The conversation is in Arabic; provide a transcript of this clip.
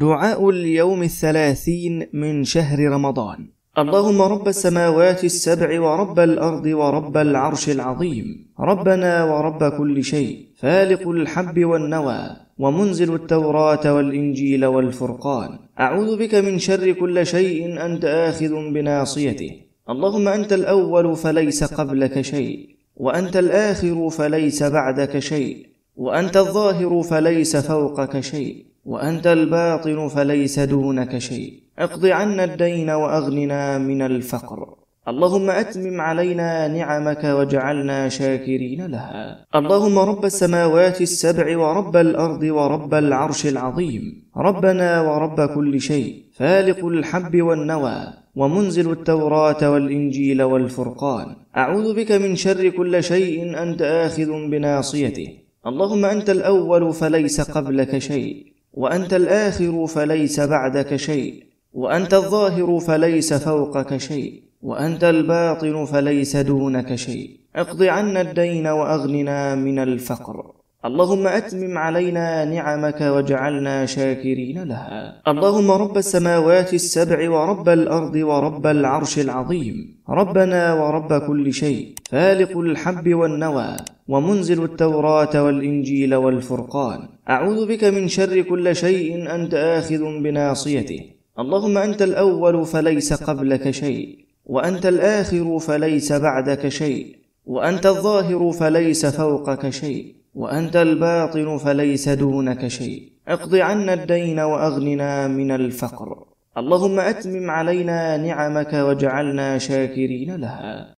دعاء اليوم الثلاثين من شهر رمضان اللهم رب السماوات السبع ورب الارض ورب العرش العظيم ربنا ورب كل شيء فالق الحب والنوى ومنزل التوراه والانجيل والفرقان اعوذ بك من شر كل شيء انت اخذ بناصيته اللهم انت الاول فليس قبلك شيء وانت الاخر فليس بعدك شيء وانت الظاهر فليس فوقك شيء وأنت الباطن فليس دونك شيء اقض عنا الدين وأغننا من الفقر اللهم أتمم علينا نعمك واجعلنا شاكرين لها اللهم رب السماوات السبع ورب الأرض ورب العرش العظيم ربنا ورب كل شيء فالق الحب والنوى ومنزل التوراة والإنجيل والفرقان أعوذ بك من شر كل شيء أنت آخذ بناصيته اللهم أنت الأول فليس قبلك شيء وانت الاخر فليس بعدك شيء وانت الظاهر فليس فوقك شيء وانت الباطن فليس دونك شيء اقض عنا الدين واغننا من الفقر اللهم اتمم علينا نعمك واجعلنا شاكرين لها اللهم رب السماوات السبع ورب الارض ورب العرش العظيم ربنا ورب كل شيء فالق الحب والنوى ومنزل التوراة والإنجيل والفرقان أعوذ بك من شر كل شيء أنت آخذ بناصيته اللهم أنت الأول فليس قبلك شيء وأنت الآخر فليس بعدك شيء وأنت الظاهر فليس فوقك شيء وأنت الباطن فليس دونك شيء اقض عنا الدين وأغننا من الفقر اللهم أتمم علينا نعمك واجعلنا شاكرين لها